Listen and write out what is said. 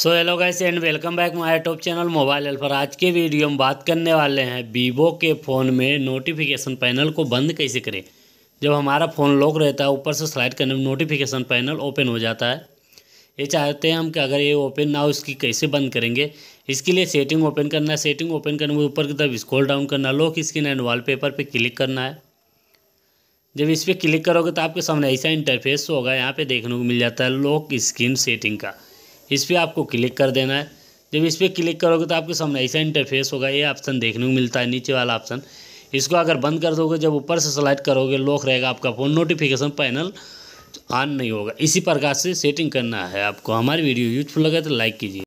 so hello guys and welcome back my top channel mobile helper आज के video में बात करने वाले हैं वीवो के फ़ोन में नोटिफिकेशन पैनल को बंद कैसे करें जब हमारा फ़ोन लॉक रहता है ऊपर से स्लाइड करने में नोटिफिकेशन पैनल ओपन हो जाता है ये चाहते हैं हम कि अगर ये ओपन ना हो इसकी कैसे बंद करेंगे इसके लिए सेटिंग ओपन करना है सेटिंग ओपन करने में ऊपर की तरफ स्क्रॉल डाउन करना लॉक स्क्रीन एंड पेपर पर क्लिक करना है जब इस पर क्लिक करोगे तो आपके सामने ऐसा इंटरफेस होगा यहाँ पर देखने को मिल जाता है लॉक स्क्रीन सेटिंग का इस पर आपको क्लिक कर देना है जब इस पर क्लिक करोगे तो आपके सामने ऐसा इंटरफेस होगा ये ऑप्शन देखने को मिलता है नीचे वाला ऑप्शन इसको अगर बंद कर दोगे जब ऊपर से सेलेक्ट करोगे लॉक रहेगा आपका फ़ोन नोटिफिकेशन पैनल ऑन नहीं होगा इसी प्रकार से सेटिंग करना है आपको हमारी वीडियो यूजफुल लगे तो लाइक कीजिए